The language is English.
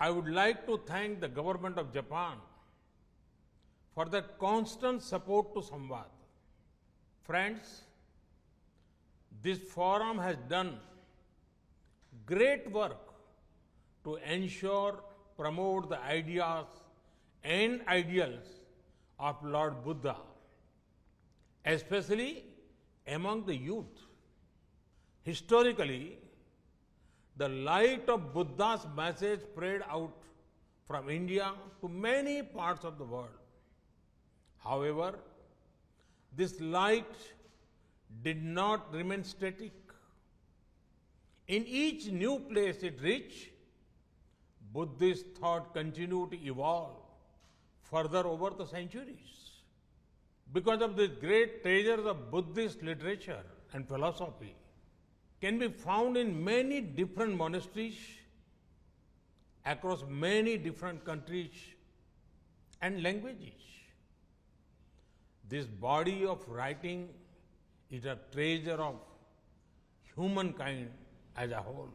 I would like to thank the government of Japan for their constant support to Samvad. Friends, this forum has done great work to ensure, promote the ideas and ideals of Lord Buddha, especially among the youth. Historically, the light of Buddha's message spread out from India to many parts of the world. However, this light did not remain static. In each new place it reached, Buddhist thought continued to evolve further over the centuries. Because of the great treasures of Buddhist literature and philosophy, can be found in many different monasteries across many different countries and languages. This body of writing is a treasure of humankind as a whole.